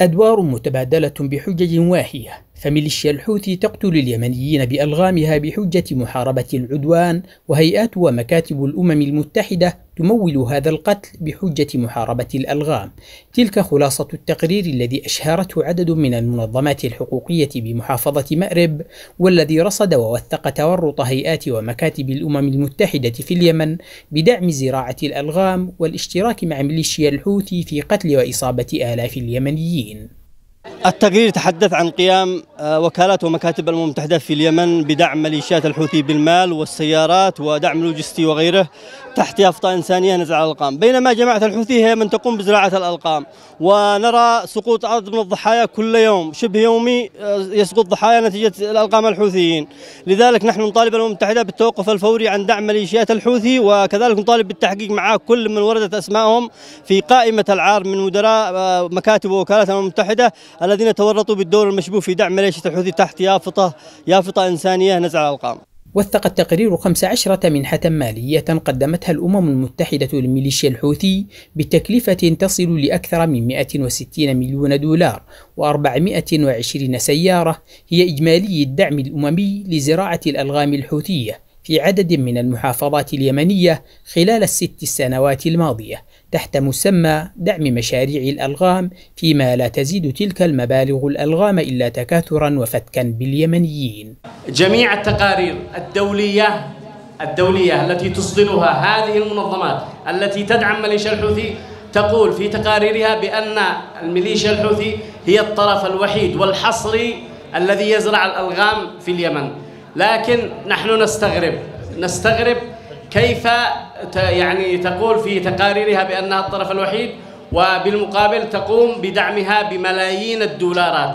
أدوار متبادلة بحجج واهية فميليشيا الحوثي تقتل اليمنيين بألغامها بحجة محاربة العدوان وهيئات ومكاتب الأمم المتحدة تمول هذا القتل بحجة محاربة الألغام تلك خلاصة التقرير الذي أشهرته عدد من المنظمات الحقوقية بمحافظة مأرب والذي رصد ووثق تورط هيئات ومكاتب الأمم المتحدة في اليمن بدعم زراعة الألغام والاشتراك مع ميليشيا الحوثي في قتل وإصابة آلاف اليمنيين التقرير تحدث عن قيام آه، وكالات ومكاتب الامم المتحده في اليمن بدعم ميليشيات الحوثي بالمال والسيارات ودعم لوجستي وغيره تحت يافطه انسانيه نزع الالقام، بينما جماعه الحوثي هي من تقوم بزراعه الالقام، ونرى سقوط عدد من الضحايا كل يوم، شبه يومي آه، يسقط ضحايا نتيجه الالقام الحوثيين، لذلك نحن نطالب الامم المتحده بالتوقف الفوري عن دعم ميليشيات الحوثي وكذلك نطالب بالتحقيق مع كل من وردت اسمائهم في قائمه العار من مدراء آه، مكاتب ووكالات الامم المتحده الذين تورطوا بالدور المشبوه في دعم عيشة الحوثي تحت يافطة يافطة إنسانية نزع الألقام وثق التقرير 15 منحة مالية قدمتها الأمم المتحدة لميليشيا الحوثي بتكلفة تصل لأكثر من 160 مليون دولار و420 سيارة هي إجمالي الدعم الأممي لزراعة الألغام الحوثية في عدد من المحافظات اليمنية خلال الست سنوات الماضية تحت مسمى دعم مشاريع الألغام فيما لا تزيد تلك المبالغ الألغام إلا تكاثرا وفتكا باليمنيين جميع التقارير الدولية الدولية التي تصدرها هذه المنظمات التي تدعم ميليشيا الحوثي تقول في تقاريرها بأن الميليشيا الحوثي هي الطرف الوحيد والحصري الذي يزرع الألغام في اليمن لكن نحن نستغرب نستغرب كيف يعني تقول في تقاريرها بأنها الطرف الوحيد وبالمقابل تقوم بدعمها بملايين الدولارات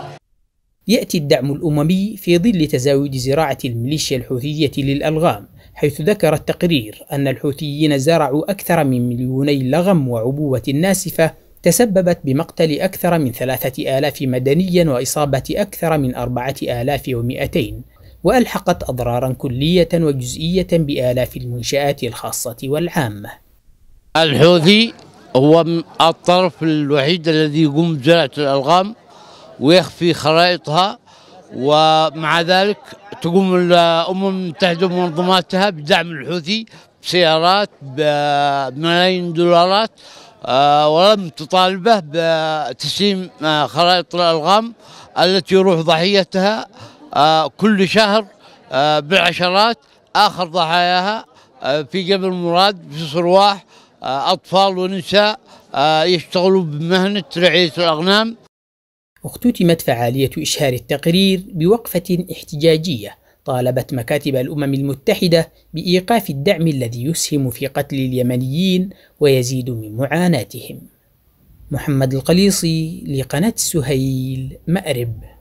يأتي الدعم الأممي في ظل تزايد زراعة الميليشيا الحوثية للألغام حيث ذكر التقرير أن الحوثيين زرعوا أكثر من مليوني لغم وعبوة ناسفة تسببت بمقتل أكثر من ثلاثة آلاف مدنيا وإصابة أكثر من أربعة آلاف ومئتين وألحقت أضرارا كلية وجزئية بآلاف المنشآت الخاصة والعامة الحوثي هو الطرف الوحيد الذي يقوم بزراعة الألغام ويخفي خرائطها ومع ذلك تقوم الأمم المتحدة ومنظماتها بدعم الحوثي بسيارات بملايين دولارات آه، ولم تطالبه بتسليم آه، خرائط الألغام التي يروح ضحيتها آه، كل شهر آه، بالعشرات آخر ضحاياها آه، في جبل مراد في صرواح أطفال ونساء يشتغلوا بمهنة رعية الأغنام اختتمت فعالية إشهار التقرير بوقفة احتجاجية طالبت مكاتب الأمم المتحدة بإيقاف الدعم الذي يسهم في قتل اليمنيين ويزيد من معاناتهم محمد القليصي لقناة سهيل مأرب